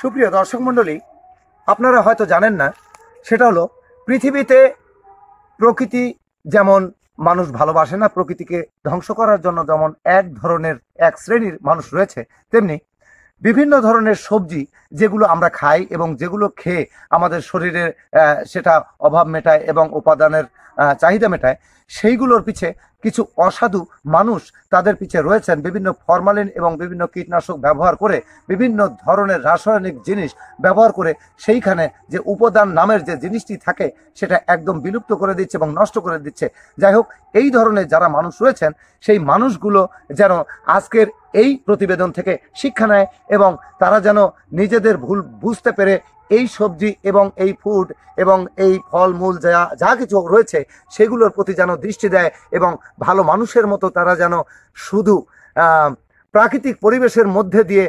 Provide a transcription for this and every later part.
সুপ্রিয় দর্শক মণ্ডলী আপনারা হয়তো জানেন না সেটা হলো পৃথিবীতে প্রকৃতি যেমন মানুষ ভালোবাসে না প্রকৃতিকে ধ্বংস করার জন্য যেমন এক ধরনের এক শ্রেণীর মানুষ রয়েছে তেমনি বিভিন্ন ধরনের সবজি যেগুলো আমরা খাই এবং যেগুলো খেয়ে আমাদের শরীরের সেটা অভাব মেটায় এবং উপাদানের চাহিদা মেটায় সেইগুলোর পিছে কিছু অসাধু মানুষ তাদের পিছে রয়েছেন বিভিন্ন ফরমালিন এবং বিভিন্ন কীটনাশক ব্যবহার করে বিভিন্ন ধরনের রাসায়নিক জিনিস ব্যবহার করে সেইখানে যে উপদান নামের যে জিনিসটি থাকে সেটা একদম বিলুপ্ত করে দিচ্ছে এবং নষ্ট করে দিচ্ছে যাই হোক এই ধরনের যারা মানুষ রয়েছেন সেই মানুষগুলো যেন আজকের এই প্রতিবেদন থেকে শিক্ষা নেয় এবং তারা যেন নিজেদের ভুল বুঝতে পেরে এই সবজি এবং এই ফুড এবং এই ফলমূল যা যা কিছু রয়েছে সেগুলোর প্রতি যেন দৃষ্টি দেয় এবং ভালো মানুষের মতো তারা যেন শুধু প্রাকৃতিক পরিবেশের মধ্যে দিয়ে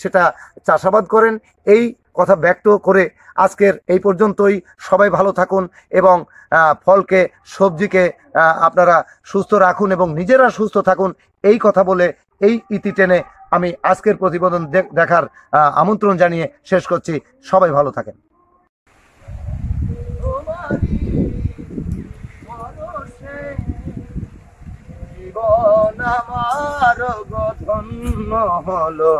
সেটা চাষাবাদ করেন এই কথা ব্যক্ত করে আজকের এই পর্যন্তই সবাই ভালো থাকুন এবং ফলকে সবজিকে আপনারা সুস্থ রাখুন এবং নিজেরা সুস্থ থাকুন এই কথা বলে এই ইতি টেনে আমি আজকের প্রতিবেদন দেখার আমন্ত্রণ জানিয়ে শেষ করছি সবাই ভালো থাকেন আমার হলো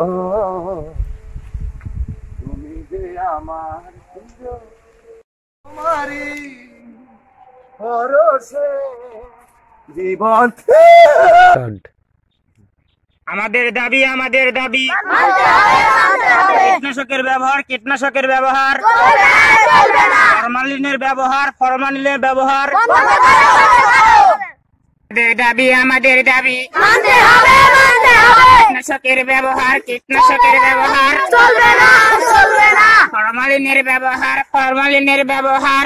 তুমি যে আমার জীবন আমাদের দাবি আমাদের দাবি কীটনাশকের ব্যবহার কীটনাশকের ব্যবহার ফরমালিনের ব্যবহার ফরমালিনের ব্যবহার আমাদের দাবি আমাদের দাবি কীটনাশকের ব্যবহার কীটনাশকের ব্যবহার ফরমালিনের ব্যবহার ফরমালিনের ব্যবহার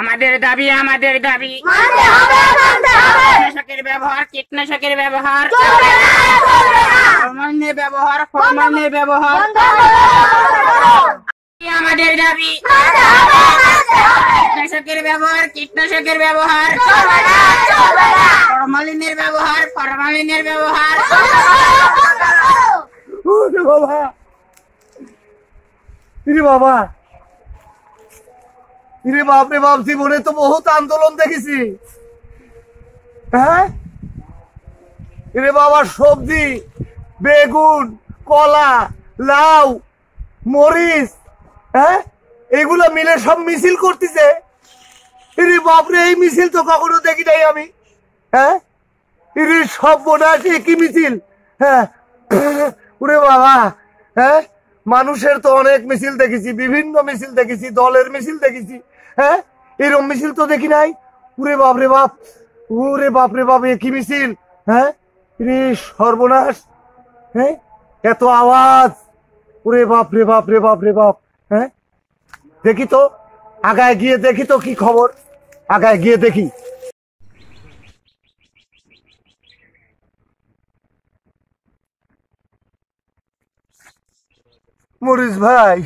আমাদের দাবি আমাদের দাবি কীটনাশকের ব্যবহার কীটনাশকের ব্যবহার ফরমালিনের ব্যবহার ফরমালিনের ব্যবহার আমাদের দাবি কীটনাশকের ব্যবহার কীটনাশকের ব্যবহার ফরমালিনের ব্যবহার ফরমালিনের ব্যবহার তো বহুত আন্দোলন দেখেছি হ্যাঁ সবজি বেগুন কলা লাউ মরিচ হ্যাঁ এগুলো মিলে সব মিছিল করতেছে রে বাপরে এই মিছিল তো কখনো দেখি নাই আমি হ্যাঁ রে সব আছে একই মিছিল হ্যাঁ ওরে বাবা হ্যাঁ মানুষের তো অনেক মিছিল দেখেছি বিভিন্ন মিছিল দেখেছি দলের মিছিল দেখেছি হ্যাঁ এরম মিছিল তো দেখি নাই উরে বাপরে বাপ উরে বাপরে বাপ একই মিছিল হ্যাঁ রে সর্বনাশ হ্যাঁ এত আওয়াজ উরে বাপরে বাপরে বাপরে বাপ হ্যাঁ দেখি তো আগায় গিয়ে দেখি তো কি খবর আগায় গিয়ে দেখি মরিস ভাই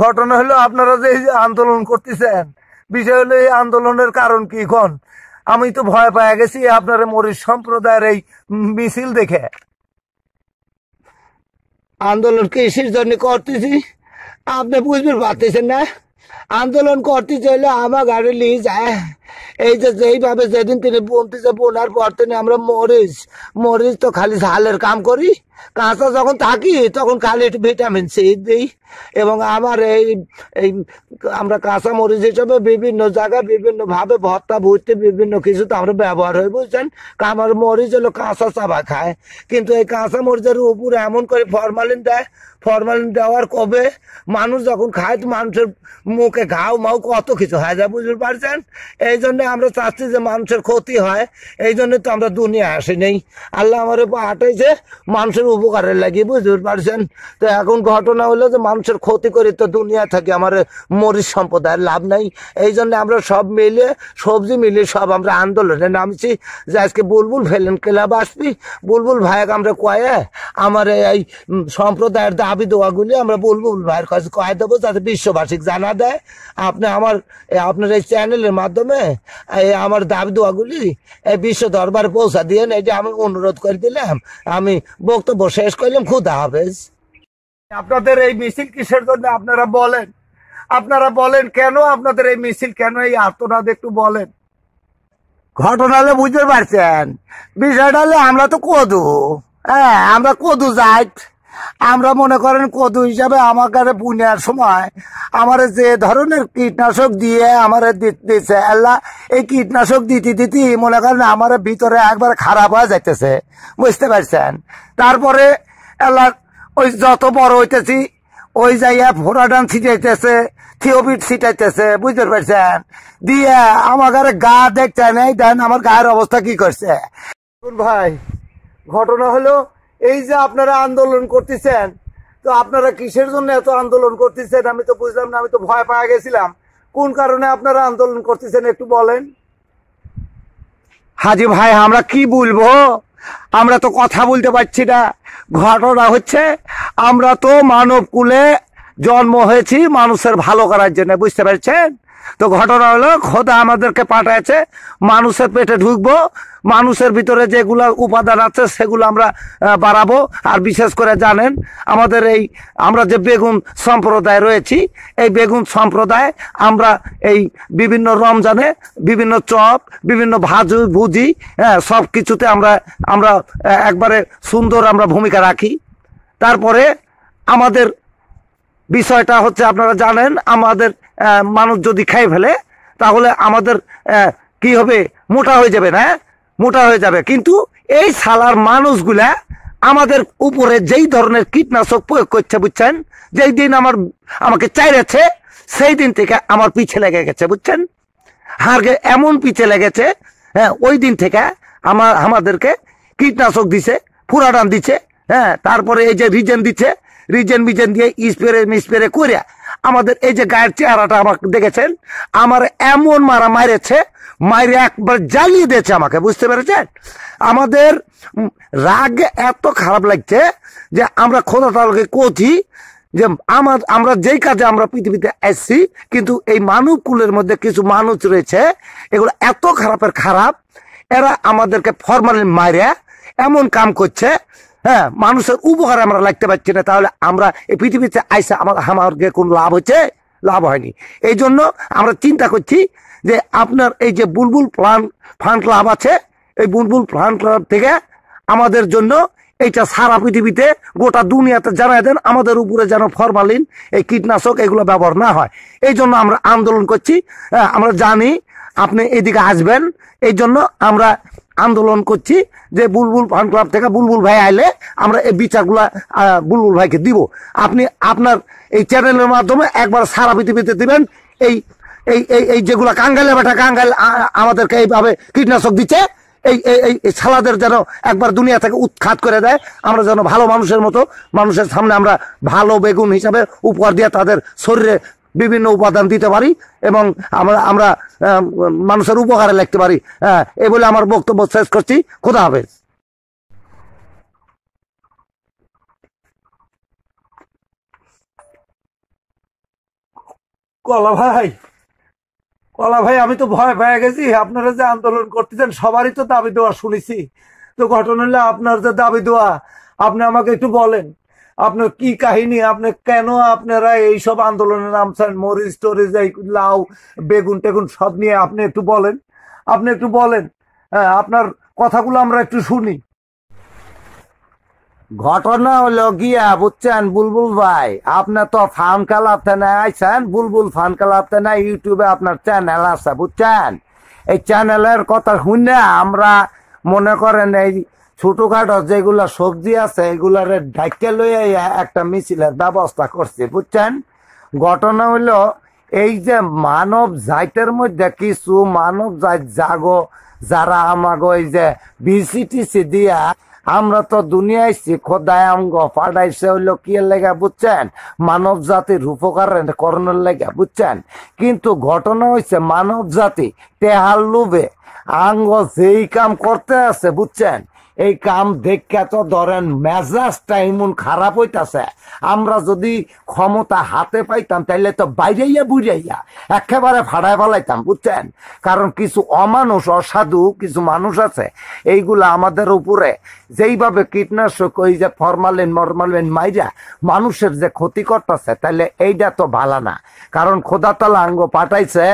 ঘটনা হলো আপনারা যে আন্দোলন করতেছেন বিষয় হলো এই আন্দোলনের কারণ কি কোন আমি তো ভয় পাই গেছি আপনার মরিস সম্প্রদায়ের এই মিছিল দেখে আন্দোলন কৃষির জন্য করতেছি आपने पूछ फिर बातें सुनना आंदोलन करती चलो आमा गाड़ी ले जाए এই যে যেইভাবে যেদিন তিনি বুনতেছে বোনার পর তিনি আমরা মরিচ মরিচ তো খালি ঝালের কাম করি কাঁচা যখন থাকি তখন খালি একটু ভিটামিন সি দিই এবং আমার এই এই আমরা কাঁচা মরিচ হিসাবে বিভিন্ন জায়গায় বিভিন্নভাবে ভর্তা ভুজতে বিভিন্ন তো আমরা ব্যবহার হয় বুঝছেন আমার মরিচ হলো কাঁচা চাবা খায় কিন্তু এই কাঁচা মরিচের উপরে এমন করে ফরমালিন দেয় ফরমালিন দেওয়ার কবে মানুষ যখন খায় তো মানুষের মুখে ঘাও মাও কত কিছু হয়ে যায় বুঝতে পারছেন এই এই জন্য আমরা চাচ্ছি যে মানুষের ক্ষতি হয় এই জন্য তো আমরা দুনিয়া আসি নেই আল্লাহ আমার পাঠাইছে মানুষের উপকারের লাগে বুঝতে পারছেন তো এখন ঘটনা হলো যে মানুষের ক্ষতি করে তো দুনিয়া থাকে আমার মরিচ সম্প্রদায়ের লাভ নাই এই জন্য আমরা সব মিলে সবজি মিলে সব আমরা আন্দোলনে নামছি যে আজকে বুলবুল ফেলেন ক্লাব আসবি বুলবুল ভাইয়াকে আমরা কয়ে আমার এই সম্প্রদায়ের দাবি দোয়াগুলি আমরা বুলবুল ভাইয়ের কাছে কয়ে দেবো যাতে বিশ্ববাসীকে জানা দেয় আপনি আমার আপনার এই চ্যানেলের মাধ্যমে হ্যাঁ? আমার দোয়াগুলি বিশ্ব দরবার পৌঁছা দিয়ে আমি অনুরোধ করে দিলাম আমি বক্তব্য শেষ করলাম হাফেজ আপনাদের এই মিছিল কিসের জন্য আপনারা বলেন আপনারা বলেন কেন আপনাদের এই মিছিল কেন এই আত্মনাদ একটু বলেন ঘটনা হলে বুঝতে পারছেন বিষয়টা হলে আমরা তো কদু হ্যাঁ আমরা কদু যাই আমরা মনে করেন কত হিসাবে আমার কাছে বুনার সময় আমার যে ধরনের কীটনাশক দিয়ে আমার দিচ্ছে আল্লাহ এই কীটনাশক দিতে দিতে মনে করেন আমার ভিতরে একবার খারাপ হয়ে যাইতেছে বুঝতে পারছেন তারপরে আল্লাহ ওই যত বড় হইতেছি ওই জায়গায় ফোরাডান ছিটাইতেছে থিওবিট ছিটাইতেছে বুঝতে পারছেন দিয়ে আমার ঘরে গা দেখতে নেই দেন আমার গায়ের অবস্থা কি করছে ভাই ঘটনা হলো এই যে আপনারা আন্দোলন করতেছেন তো আপনারা কিসের জন্য এত আন্দোলন করতেছেন আমি তো বুঝলাম না আমি তো ভয় পাওয়া গেছিলাম কোন কারণে আপনারা আন্দোলন করতেছেন একটু বলেন হাজি ভাই আমরা কি বলবো আমরা তো কথা বলতে পারছি না ঘটনা হচ্ছে আমরা তো মানব কুলে জন্ম হয়েছি মানুষের ভালো করার জন্য বুঝতে পারছেন তো ঘটনা হলো খোদা আমাদেরকে পাঠাচ্ছে মানুষের পেটে ঢুকবো মানুষের ভিতরে যেগুলো উপাদান আছে সেগুলো আমরা বাড়াবো আর বিশেষ করে জানেন আমাদের এই আমরা যে বেগুন সম্প্রদায় রয়েছি এই বেগুন সম্প্রদায় আমরা এই বিভিন্ন রমজানে বিভিন্ন চপ বিভিন্ন ভাজু ভুজি হ্যাঁ সব কিছুতে আমরা আমরা একবারে সুন্দর আমরা ভূমিকা রাখি তারপরে আমাদের বিষয়টা হচ্ছে আপনারা জানেন আমাদের মানুষ যদি খাই ফেলে তাহলে আমাদের কি হবে মোটা হয়ে যাবে না মোটা হয়ে যাবে কিন্তু এই সালার মানুষগুলা আমাদের উপরে যেই ধরনের কীটনাশক প্রয়োগ করছে বুঝছেন যেই দিন আমার আমাকে চাইরেছে সেই দিন থেকে আমার পিছে লেগে গেছে বুঝছেন হাড়কে এমন পিছে লেগেছে হ্যাঁ ওই দিন থেকে আমার আমাদেরকে কীটনাশক দিছে ফুরাডান দিছে হ্যাঁ তারপরে এই যে রিজেন দিচ্ছে রিজেন বিজেন দিয়ে স্প্রে মিস্প্রে করে আমাদের এই যে গায়ের চেহারাটা আমাকে দেখেছেন আমার এমন মারা মারেছে মায়ের একবার জ্বালিয়ে দিয়েছে আমাকে বুঝতে পেরেছেন আমাদের রাগে এত খারাপ লাগছে যে আমরা খোদা তালকে কোথি যে আমার আমরা যেই কাজে আমরা পৃথিবীতে এসেছি কিন্তু এই কুলের মধ্যে কিছু মানুষ রয়েছে এগুলো এত খারাপের খারাপ এরা আমাদেরকে ফরমালিন মারে এমন কাম করছে হ্যাঁ মানুষের উপকার আমরা লাগতে পারছি না তাহলে আমরা এই পৃথিবীতে আইসা আমার আমাদের কোনো লাভ হচ্ছে লাভ হয়নি এই জন্য আমরা চিন্তা করছি যে আপনার এই যে বুলবুল প্লান ফান্ড লাভ আছে এই বুলবুল ফান্ড ক্লাব থেকে আমাদের জন্য এইটা সারা পৃথিবীতে গোটা দুনিয়াতে জানাই দেন আমাদের উপরে যেন ফরমালিন এই কীটনাশক এগুলো ব্যবহার না হয় এই জন্য আমরা আন্দোলন করছি আমরা জানি আপনি এদিকে আসবেন এই জন্য আমরা আন্দোলন করছি যে বুলবুল ফান ক্লাব থেকে বুলবুল ভাই আইলে আমরা এই বিচারগুলা বুলবুল ভাইকে দিব আপনি আপনার এই চ্যানেলের মাধ্যমে একবার সারা পৃথিবীতে দিবেন এই এই এই এই যেগুলো কাঙ্গালে বেটা কাঙ্গাল আমাদেরকে এইভাবে কীটনাশক দিচ্ছে এই এই ছালাদের যেন একবার দুনিয়া থেকে উৎখাত করে দেয় আমরা যেন ভালো মানুষের মতো মানুষের সামনে আমরা ভালো বেগুন হিসাবে উপহার দিয়ে তাদের শরীরে বিভিন্ন উপাদান দিতে পারি এবং আমরা আমরা মানুষের উপকারে লিখতে পারি হ্যাঁ এই বলে আমার বক্তব্য শেষ করছি খোদা হবে কলা ভাই কলা ভাই আমি তো ভয় পেয়ে গেছি আপনারা যে আন্দোলন করতেছেন সবারই তো দাবি দেওয়া শুনেছি তো ঘটনা হলে আপনার যে দাবি দেওয়া আপনি আমাকে একটু বলেন আপনার কি কাহিনী আপনি কেন আপনারা এইসব আন্দোলনে নামছেন মরিচ টরিচ এই লাউ বেগুন টেগুন সব নিয়ে আপনি একটু বলেন আপনি একটু বলেন হ্যাঁ আপনার কথাগুলো আমরা একটু শুনি ঘটনা হলো গিয়া বুঝছেন বুলবুল ভাই আপনার তো ফান কালাতে না আইছেন বুলবুল ফান কালাতে না ইউটিউবে আপনার চ্যানেল আছে বুঝছেন এই চ্যানেলের কথা শুনে আমরা মনে করেন এই ছোটখাটো যেগুলা সবজি আছে এগুলার ডাইকে লইয়া একটা মিছিলের ব্যবস্থা করছে বুঝছেন ঘটনা হইল এই যে মানব জাইতের মধ্যে কিছু মানব জাত জাগো যারা আমাগো এই যে বিসিটিসি দিয়া আমরা তো দুনিয়াইছি খোদায় আমগ ফাডাইছে হইলো কি লেগা বুঝছেন মানব জাতির উপকার করণের লেগা বুঝছেন কিন্তু ঘটনা হয়েছে মানব জাতি তেহার লোভে আঙ্গ যেই কাম করতে আছে বুঝছেন এই কাম দেখা তো ধরেন মেজাজটা এমন খারাপ হইতাছে আমরা যদি ক্ষমতা হাতে পাইতাম তাইলে তো বাইরাইয়া বুঝাইয়া একেবারে ভাড়ায় ফেলাইতাম বুঝছেন কারণ কিছু অমানুষ অসাধু কিছু মানুষ আছে এইগুলো আমাদের উপরে যেইভাবে কীটনাশক ওই যে ফরমালিন মরমালিন মাইরা মানুষের যে ক্ষতি করতেছে তাহলে এইটা তো ভালো না কারণ খোদাতলা আঙ্গ পাঠাইছে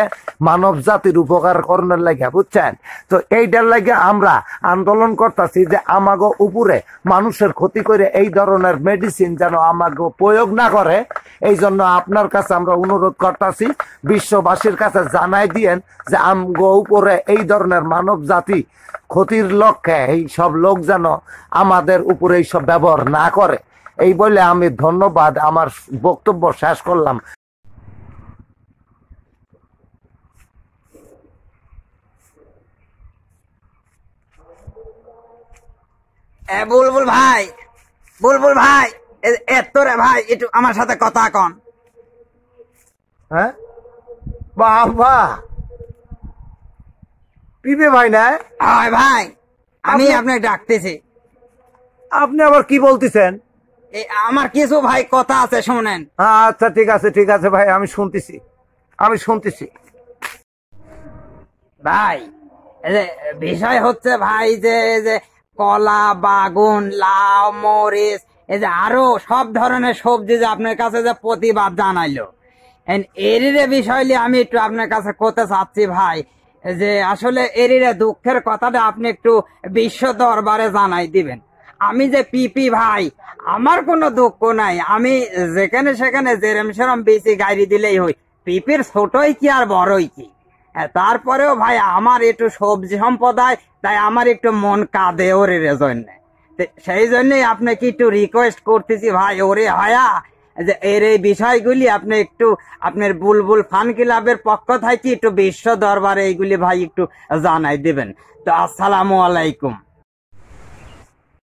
মানব জাতির উপকার করণের লাগে বুঝছেন তো এইটার লাগে আমরা আন্দোলন করতেছি যে আমাগো উপরে মানুষের ক্ষতি করে এই ধরনের মেডিসিন যেন আমাগো প্রয়োগ না করে এই জন্য আপনার কাছে আমরা অনুরোধ করতেছি বিশ্ববাসীর কাছে জানাই দিয়েন যে আমগো উপরে এই ধরনের মানব জাতি ক্ষতির লক্ষ্যে এই সব লোক যেন আমাদের উপরে সব ব্যবহার না করে এই বলে আমি ধন্যবাদ আমার বক্তব্য শেষ করলাম বুলবুল ভাই বুলবুল ভাই এত রে ভাই একটু আমার সাথে কথা কন হ্যাঁ বাবা পিপে ভাই না ভাই আমি আপনাকে ডাকতেছি আপনি আবার কি বলতেছেন আমার কিছু ভাই কথা আছে শোনেন আচ্ছা ঠিক আছে ঠিক আছে ভাই আমি শুনতেছি আমি শুনতেছি ভাই বিষয় হচ্ছে ভাই যে যে কলা বাগুন লাউ মরিচ এই যে আরো সব ধরনের সবজি যে আপনার কাছে যে প্রতিবাদ জানাইলো এর বিষয় নিয়ে আমি একটু আপনার কাছে করতে চাচ্ছি ভাই যে আসলে এরিরা দুঃখের কথাটা আপনি একটু বিশ্ব দরবারে জানাই দিবেন আমি যে পিপি ভাই আমার কোনো দুঃখ নাই আমি যেখানে সেখানে জেরম সেরম বেশি গাড়ি দিলেই হই পিপির ছোটই কি আর বড়ই কি হ্যাঁ, তারপরেও ভাই আমার একটু সবজি হয় তাই আমার একটু মন কাঁদে ওরে জন্যে সেই জন্যই আপনাকে একটু রিকোয়েস্ট করতেছি ভাই ওরে হায়া যে এর এই বিষয়গুলি আপনি একটু আপনার বুলবুল ফান ক্লাবের পক্ষ থেকে একটু বিশ্ব দরবারে এইগুলি ভাই একটু জানাই দেবেন তো আসসালামু আলাইকুম